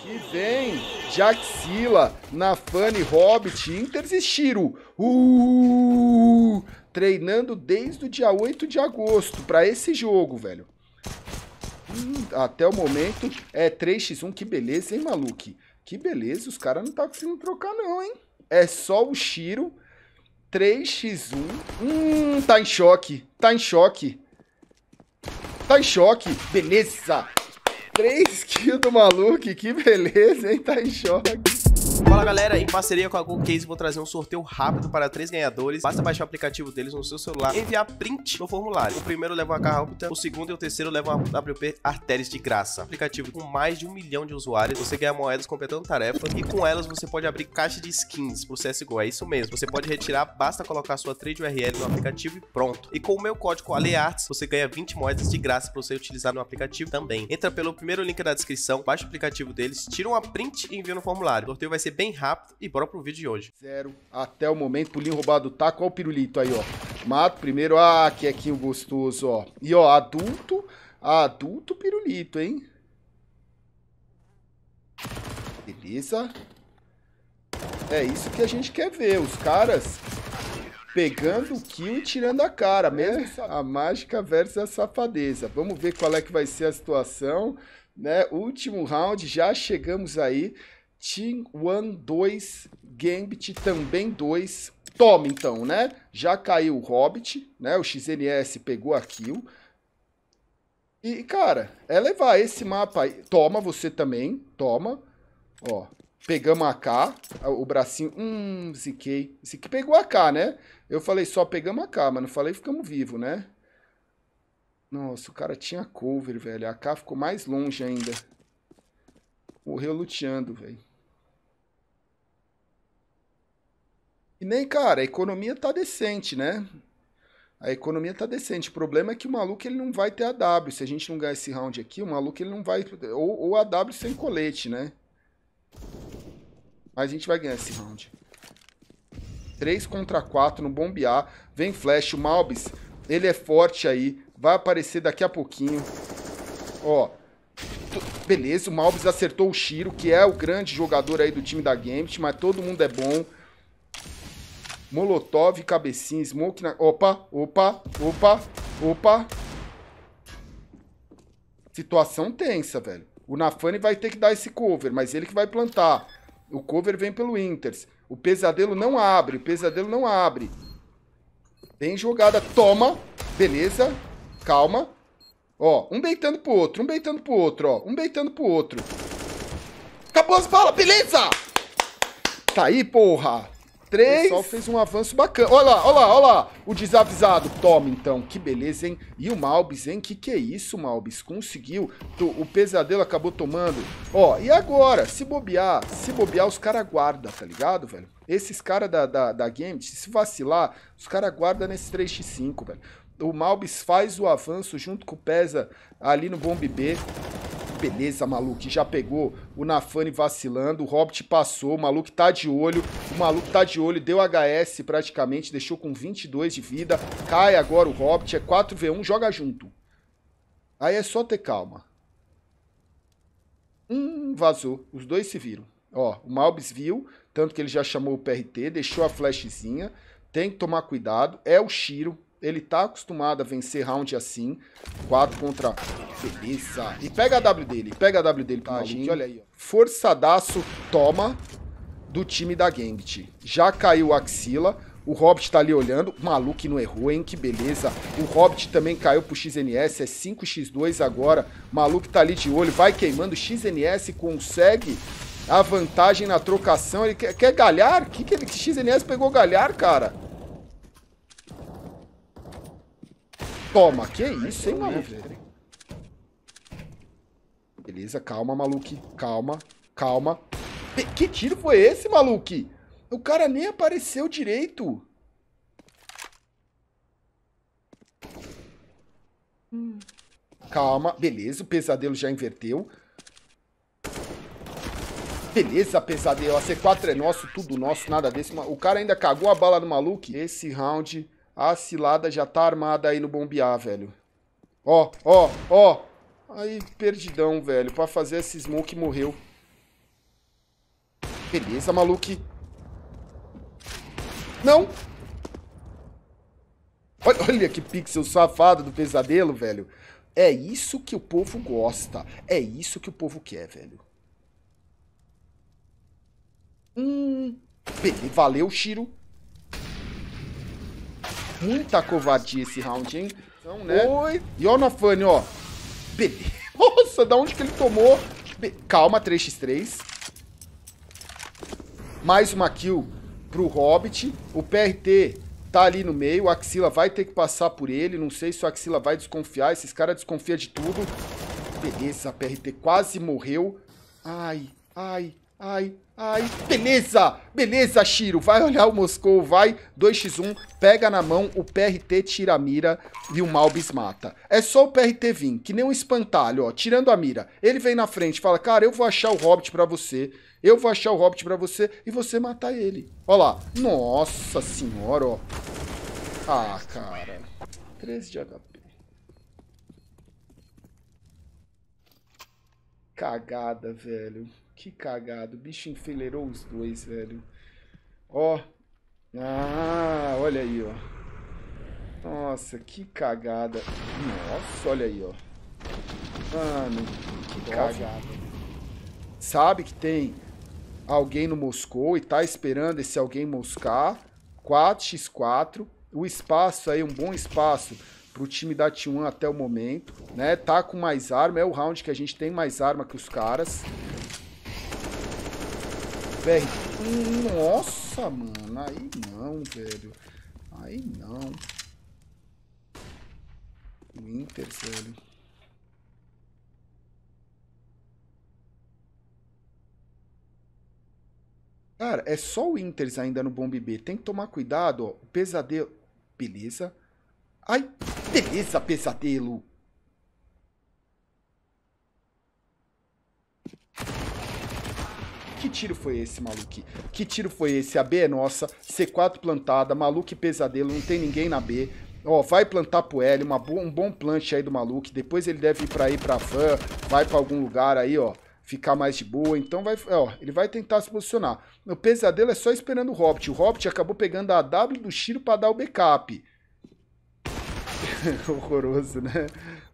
que vem Jaxila, Nafane, Hobbit, Inters e Shiro. Uh, treinando desde o dia 8 de agosto para esse jogo, velho. Hum, até o momento é 3x1. Que beleza, hein, maluco? Que beleza, os caras não tá conseguindo trocar não, hein? É só o Shiro. 3x1. Hum, tá em choque. Tá em choque. Tá em choque. Beleza. 3 kills do maluco, que beleza, hein? Tá em choque. Fala galera, em parceria com a Google Case vou trazer um sorteio rápido para três ganhadores. Basta baixar o aplicativo deles no seu celular e enviar print no formulário. O primeiro leva uma carro o segundo e o terceiro levam a WP Artéries de graça. Aplicativo com mais de um milhão de usuários, você ganha moedas completando tarefas e com elas você pode abrir caixa de skins pro CSGO, é isso mesmo. Você pode retirar, basta colocar sua trade URL no aplicativo e pronto. E com o meu código ALEARTS você ganha 20 moedas de graça para você utilizar no aplicativo também. Entra pelo primeiro link da descrição, baixa o aplicativo deles, tira uma print e envia no formulário. O sorteio vai vai ser bem rápido e bora pro vídeo de hoje. Zero até o momento, pulinho roubado tá, qual o pirulito aí, ó. Mato primeiro, ah, quequinho é gostoso, ó. E ó, adulto, adulto pirulito, hein. Beleza. É isso que a gente quer ver, os caras pegando o kill e tirando a cara, mesmo é. a mágica versus a safadeza. Vamos ver qual é que vai ser a situação, né? Último round, já chegamos aí Team 1 2, Gambit também 2. Toma então, né? Já caiu o Hobbit, né? O XNS pegou a kill. E, cara, é levar esse mapa aí. Toma você também, toma. Ó, pegamos a K, o bracinho, hum, ziquei. Esse que pegou a K, né? Eu falei só pegamos a K, mas não falei ficamos vivo, né? Nossa, o cara tinha cover, velho. A K ficou mais longe ainda. Morreu luteando, velho. E nem, cara, a economia tá decente, né? A economia tá decente. O problema é que o maluco ele não vai ter a W. Se a gente não ganhar esse round aqui, o maluco ele não vai. Ou, ou a W sem colete, né? Mas a gente vai ganhar esse round. 3 contra 4 no bombear. Vem flash. O Malbis, ele é forte aí. Vai aparecer daqui a pouquinho. Ó. Beleza, o Malbis acertou o Shiro, que é o grande jogador aí do time da Gambit, mas todo mundo é bom. Molotov, cabecinha, smoke na... Opa, opa, opa, opa. Situação tensa, velho. O Nafani vai ter que dar esse cover, mas ele que vai plantar. O cover vem pelo Inters. O pesadelo não abre, o pesadelo não abre. Bem jogada. Toma. Beleza. Calma. Ó, um beitando pro outro, um beitando pro outro, ó. Um beitando pro outro. Acabou as balas, beleza! Tá aí, porra! 3. O pessoal fez um avanço bacana. Olha lá, olha lá, olha lá. O desavisado. Toma, então. Que beleza, hein? E o Malbis, hein? Que que é isso, Malbis? Conseguiu. O pesadelo acabou tomando. Ó, e agora? Se bobear, se bobear, os caras guardam, tá ligado, velho? Esses caras da, da, da Game, se vacilar, os caras guardam nesse 3x5, velho o Malbis faz o avanço junto com o Pesa ali no bomb B beleza, maluco. Já pegou o Nafani vacilando. O Hobbit passou. O maluco tá de olho. O maluco tá de olho. Deu HS praticamente. Deixou com 22 de vida. Cai agora o Hobbit. É 4v1. Joga junto. Aí é só ter calma. Hum, vazou. Os dois se viram. Ó, o Malbis viu. Tanto que ele já chamou o PRT. Deixou a flashzinha. Tem que tomar cuidado. É o Shiro. Ele tá acostumado a vencer round assim. 4 contra... Beleza. E pega a W dele. Pega a W dele pro tá, gente. Olha aí, ó. Forçadaço toma do time da Gangt. Já caiu o axila. O Hobbit tá ali olhando. Maluco não errou, hein? Que beleza. O Hobbit também caiu pro XNS. É 5x2 agora. Maluco tá ali de olho. Vai queimando. XNS consegue a vantagem na trocação. Ele quer, quer galhar? Que, que ele... XNS pegou galhar, cara? Toma, que isso, hein, maluco? Beleza, calma, maluco. Calma, calma. Que tiro foi esse, maluco? O cara nem apareceu direito. Calma, beleza, o pesadelo já inverteu. Beleza, pesadelo, a C4 é nosso, tudo nosso, nada desse. O cara ainda cagou a bala no maluco. Esse round a cilada já tá armada aí no bombear, velho. Ó, ó, ó. Aí, perdidão, velho. Pra fazer esse smoke morreu. Beleza, maluque. Não! Olha, olha que pixel safado do pesadelo, velho. É isso que o povo gosta. É isso que o povo quer, velho. Hum. Beleza, valeu, Shiro muita covardia esse round, hein? Então, né? Oi. E ó o ó. Beleza. Nossa, da onde que ele tomou? Be... Calma, 3x3. Mais uma kill pro Hobbit. O PRT tá ali no meio. O Axila vai ter que passar por ele. Não sei se o Axila vai desconfiar. Esses caras desconfiam de tudo. Beleza, a PRT quase morreu. Ai, ai, Ai, ai, beleza, beleza, Shiro, vai olhar o Moscou, vai, 2x1, pega na mão, o PRT tira a mira e o Malbis mata. É só o PRT vir, que nem um espantalho, ó, tirando a mira. Ele vem na frente, fala, cara, eu vou achar o Hobbit pra você, eu vou achar o Hobbit pra você e você matar ele. Ó lá, nossa senhora, ó. Ah, cara, 13 de HP. Cagada, velho. Que cagado. O bicho enfileirou os dois, velho. Ó. Ah, olha aí, ó. Nossa, que cagada. Nossa, olha aí, ó. Mano, que cagada. Sabe que tem alguém no Moscou e tá esperando esse alguém moscar. 4x4. O espaço aí, um bom espaço pro time da T1 até o momento, né? Tá com mais arma, é o round que a gente tem mais arma que os caras velho. Nossa, mano. Aí não, velho. Aí não. Inter, velho. Cara, é só o Winters ainda no Bomb B. Tem que tomar cuidado, ó. O pesadelo. Beleza. Ai, beleza, pesadelo. Que tiro foi esse, Maluque? Que tiro foi esse? A B é nossa, C4 plantada, Maluque pesadelo, não tem ninguém na B. Ó, vai plantar pro L, uma bo um bom plant aí do Maluque. Depois ele deve ir pra aí pra van, vai pra algum lugar aí, ó ficar mais de boa. Então vai, ó, ele vai tentar se posicionar. O pesadelo é só esperando o Hobbit. O Hobbit acabou pegando a W do tiro para dar o backup. Horroroso, né?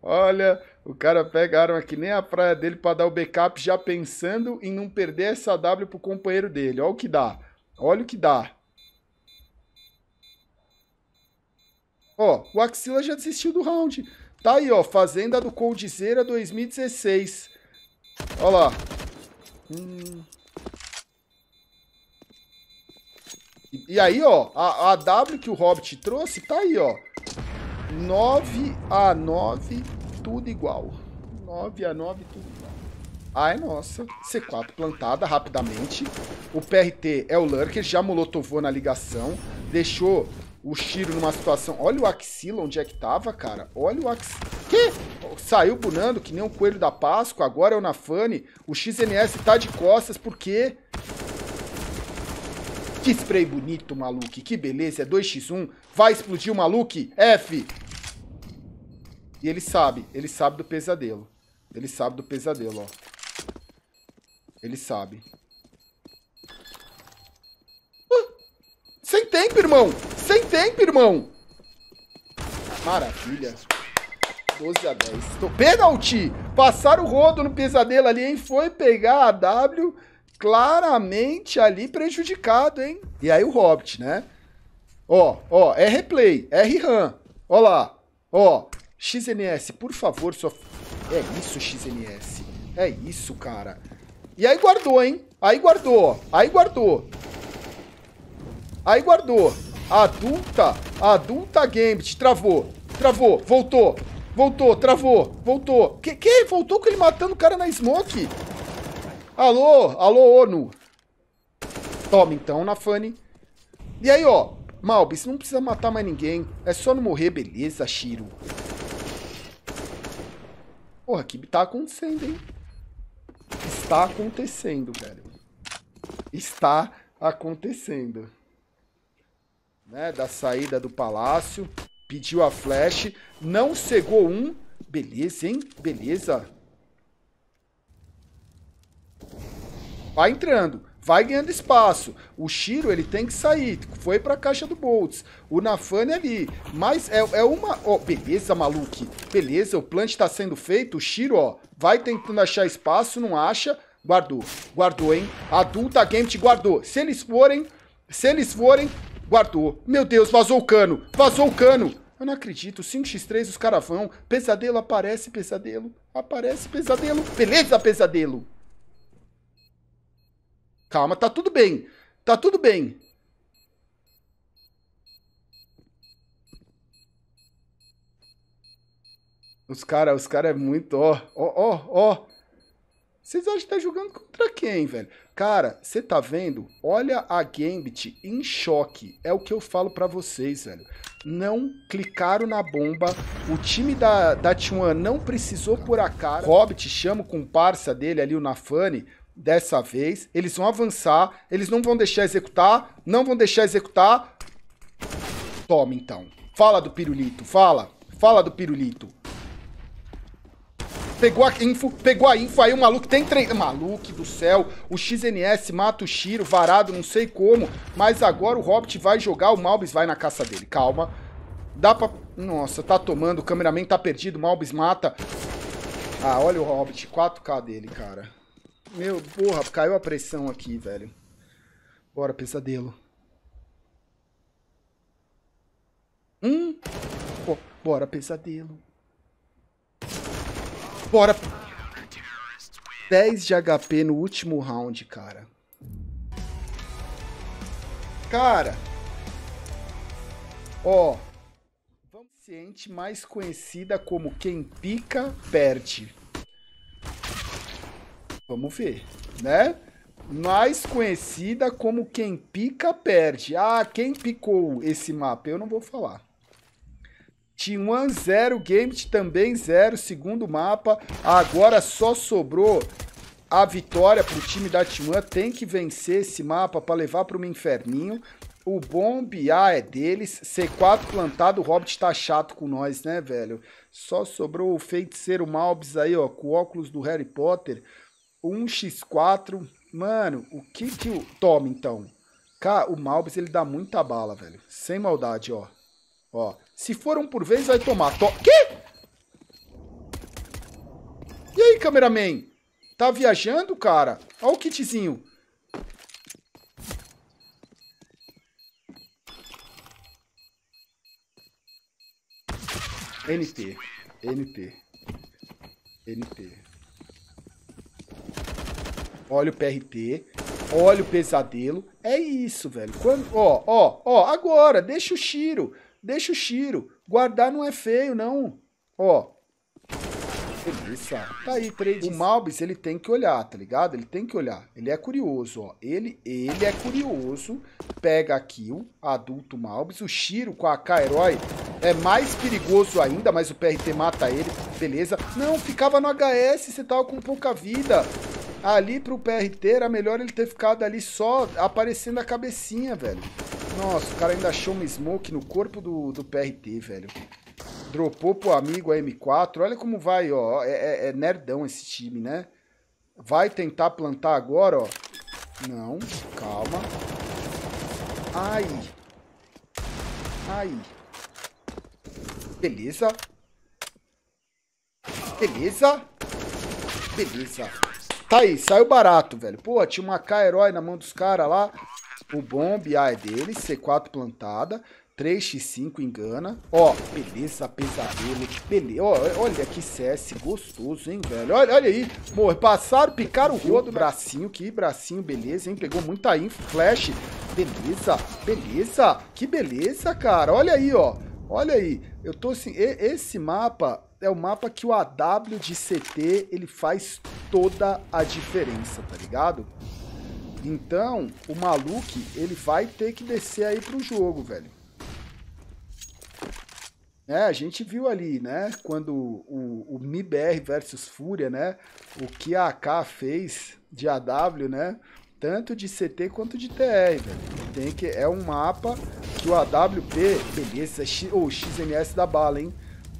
Olha, o cara pega aqui arma que nem a praia dele para dar o backup, já pensando em não perder essa W pro companheiro dele. Olha o que dá. Olha o que dá. Ó, o Axila já desistiu do round. Tá aí, ó. Fazenda do Coldzera 2016. Ó lá. Hum. E aí, ó, a, a W que o Hobbit trouxe tá aí, ó. 9 a 9 tudo igual. 9 a 9, tudo igual. Ai, nossa. C4 plantada rapidamente. O PRT é o Lurker, já molotovou na ligação. Deixou o Shiro numa situação... Olha o Axila onde é que tava, cara. Olha o Axila... Que? Saiu bunando que nem um coelho da Páscoa. Agora é o Nafani. O XNS tá de costas porque... Que spray bonito, maluco. Que beleza. É 2x1. Vai explodir o maluco. F. E ele sabe, ele sabe do pesadelo. Ele sabe do pesadelo, ó. Ele sabe. Uh, sem tempo, irmão! Sem tempo, irmão! Maravilha. 12 a 10. Tô... Pênalti! Passaram o rodo no pesadelo ali, hein? Foi pegar a W claramente ali prejudicado, hein? E aí o Hobbit, né? Ó, ó, é replay, é RAM. Ó lá, ó. XNS, por favor, sua... É isso, XNS. É isso, cara. E aí guardou, hein? Aí guardou, aí guardou. Aí guardou. Adulta, adulta Gambit. Travou, travou, voltou. Voltou, travou, voltou. Que, que? Voltou com ele matando o cara na smoke? Alô, alô, ONU. Toma então, na Fanny. E aí, ó. Malbis, não precisa matar mais ninguém. É só não morrer, beleza, Shiro. Porra, que tá acontecendo, hein? Está acontecendo, velho. Está acontecendo. Né, da saída do palácio. Pediu a flash. Não cegou um. Beleza, hein? Beleza. Vai entrando vai ganhando espaço. O Shiro ele tem que sair, foi para a caixa do Boltz. O Nafane é ali, mas é, é uma, ó, oh, beleza, maluque. Beleza, o plant está sendo feito, o Shiro, ó, vai tentando achar espaço, não acha. Guardou, guardou, hein? Adulta Game te guardou. Se eles forem, se eles forem, guardou. Meu Deus, vazou o cano, vazou o cano. Eu não acredito, 5x3 os caras vão. Pesadelo aparece, pesadelo. Aparece, pesadelo. Beleza, pesadelo. Calma, tá tudo bem. Tá tudo bem. Os cara, os cara é muito, ó, ó, ó, Vocês acham que tá jogando contra quem, velho? Cara, você tá vendo? Olha a Gambit em choque. É o que eu falo para vocês, velho. Não clicaram na bomba. O time da, da T1 não precisou por acaso. Hobbit chama o comparsa dele ali, o Nafani dessa vez. Eles vão avançar, eles não vão deixar executar, não vão deixar executar. Toma, então. Fala do pirulito, fala. Fala do pirulito. Pegou a info, pegou a info, aí o maluco tem três... Maluco do céu, o XNS mata o Shiro, varado, não sei como, mas agora o Hobbit vai jogar, o Malbis vai na caça dele. Calma, dá pra... Nossa, tá tomando, o cameraman tá perdido, o Malbis mata. Ah, olha o Hobbit, 4K dele, cara. Meu, porra, caiu a pressão aqui, velho. Bora, pesadelo. Hum? bora, pesadelo. Bora. 10 de HP no último round, cara. Cara. Ó. Vamos ciente mais conhecida como quem pica, perde. Vamos ver, né? Mais conhecida como quem pica perde. Ah, quem picou esse mapa? Eu não vou falar. T1 0, Gambit também 0, segundo mapa. Agora só sobrou a vitória pro time da T1. Tem que vencer esse mapa para levar para o inferninho. O bomb A é deles. C4 plantado. O Hobbit tá chato com nós, né, velho? Só sobrou o feiticeiro Malbis aí, ó, com óculos do Harry Potter. 1x4. Mano, o que que o... Toma, então. Cara, o Malbis, ele dá muita bala, velho. Sem maldade, ó. Ó. Se for um por vez, vai tomar. To... Quê? E aí, cameraman? Tá viajando, cara? Ó o kitzinho. NT. NT. NT. Olha o PRT. Olha o pesadelo. É isso, velho. Quando, ó, ó, ó, agora, deixa o Shiro. Deixa o Shiro. Guardar não é feio, não. Ó. beleza. Tá aí, três. O Malbis, ele tem que olhar, tá ligado? Ele tem que olhar. Ele é curioso, ó. Ele, ele é curioso. Pega aqui o adulto Malbis. O Shiro com a K-Herói é mais perigoso ainda, mas o PRT mata ele. Beleza. Não, ficava no HS, você tava com pouca vida. Ali pro PRT era é melhor ele ter ficado ali só aparecendo a cabecinha, velho. Nossa, o cara ainda achou uma smoke no corpo do, do PRT, velho. Dropou pro amigo a M4. Olha como vai, ó. É, é, é nerdão esse time, né? Vai tentar plantar agora, ó. Não, calma. Ai. Ai. Beleza. Beleza. Beleza. Tá aí, saiu barato, velho. Pô, tinha uma K-Herói na mão dos caras lá. O tipo, Bomb A é dele, C4 plantada. 3x5 engana. Ó, beleza, pesadelo. Beleza. Ó, olha que CS gostoso, hein, velho. Olha, olha aí. Morre, passaram, picaram o rodo. Né? Bracinho, que bracinho, beleza, hein. Pegou muita info, flash. Beleza, beleza. Que beleza, cara. Olha aí, ó. Olha aí. Eu tô assim... Esse mapa é o mapa que o AW de CT ele faz toda a diferença, tá ligado? Então, o Maluque, ele vai ter que descer aí pro jogo, velho. É, a gente viu ali, né, quando o, o MIBR versus Fúria, né, o que a AK fez de AW, né, tanto de CT quanto de TR, velho. Tem que, é um mapa que o AWP, beleza, é oh, XMS da bala, hein.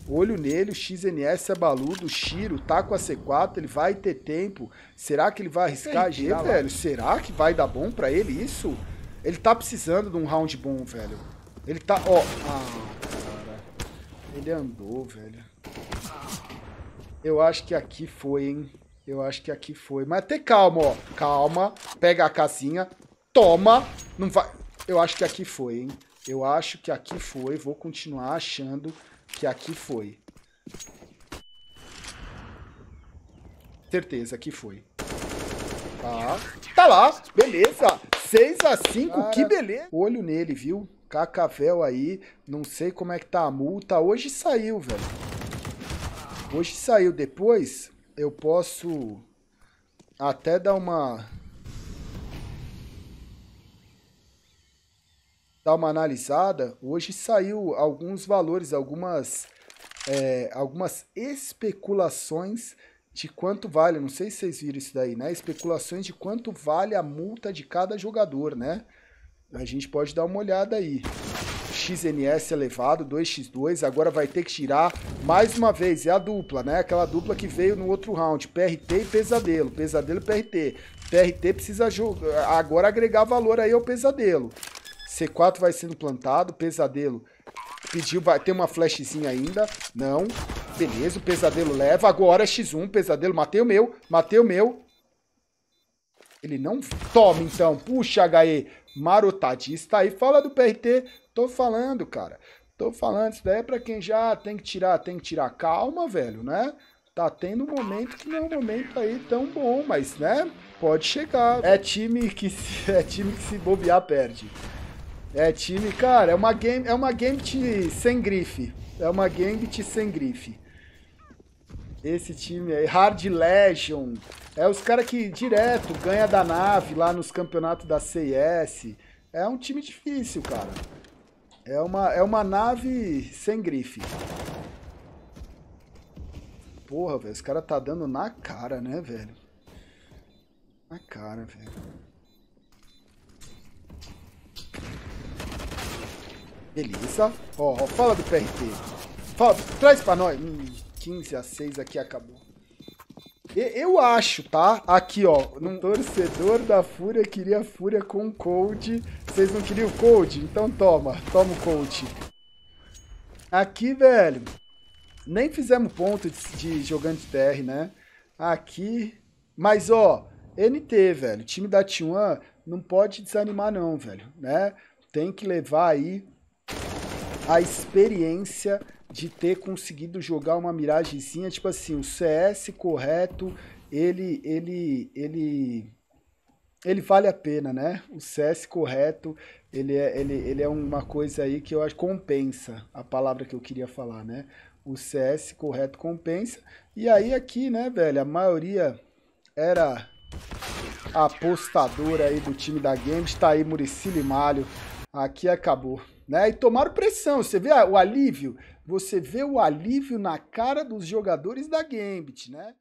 Olho nele, o XNS é baludo, o Shiro tá com a C4, ele vai ter tempo. Será que ele vai arriscar G, velho? Será que vai dar bom para ele isso? Ele tá precisando de um round bom, velho. Ele tá, ó, ah, cara. Ele andou, velho. Eu acho que aqui foi, hein? Eu acho que aqui foi. Mas até calma, ó. Calma. Pega a casinha. Toma. Não vai. Eu acho que aqui foi, hein? Eu acho que aqui foi. Vou continuar achando que aqui foi. Certeza que foi. Tá. Tá lá. Beleza. 6 a 5 Cara, que beleza. Olho nele, viu? Cacavel aí. Não sei como é que tá a multa. Hoje saiu, velho. Hoje saiu. Depois eu posso até dar uma dar uma analisada, hoje saiu alguns valores, algumas, é, algumas especulações de quanto vale. Não sei se vocês viram isso daí, né? Especulações de quanto vale a multa de cada jogador, né? A gente pode dar uma olhada aí. XNS elevado, 2x2, agora vai ter que tirar mais uma vez, é a dupla, né? Aquela dupla que veio no outro round, PRT e Pesadelo, Pesadelo e PRT. PRT precisa agora agregar valor aí ao Pesadelo. C4 vai sendo plantado. Pesadelo pediu, vai ter uma flashzinha ainda. Não. Beleza, o pesadelo leva. Agora é X1, pesadelo. Matei o meu, matei o meu. Ele não toma, então. Puxa, HE. Marotadista aí. Fala do PRT. Tô falando, cara. Tô falando. Isso daí é pra quem já tem que tirar, tem que tirar. Calma, velho, né? Tá tendo um momento que não é um momento aí tão bom, mas, né? Pode chegar. É time que se, é time que se bobear, perde. É time, cara, é uma game, é uma game sem grife. É uma game sem grife. Esse time aí, Hard Legion. É os caras que direto ganha da nave lá nos campeonatos da CS. É um time difícil, cara. É uma, é uma nave sem grife. Porra, velho, os caras tá dando na cara, né, velho? Na cara, velho. Beleza. Ó, ó, fala do PRT. Fala, traz pra nós. Hum, 15 a 6 aqui acabou. Eu acho, tá? Aqui, ó. Um torcedor da Fúria queria Fúria com Cold. Vocês não queriam o Cold? Então toma. Toma o Cold. Aqui, velho. Nem fizemos ponto de, de jogando de TR, né? Aqui. Mas, ó. NT, velho. Time da T1 não pode desanimar, não, velho. Né? Tem que levar aí a experiência de ter conseguido jogar uma miragemzinha tipo assim, o CS correto, ele ele ele ele vale a pena, né? O CS correto, ele é, ele, ele é uma coisa aí que eu acho compensa, a palavra que eu queria falar, né? O CS correto compensa. E aí aqui, né, velho, a maioria era apostadora aí do time da Games, tá aí Muricy Limalho, aqui acabou né? E tomaram pressão. Você vê ah, o alívio? Você vê o alívio na cara dos jogadores da Gambit, né?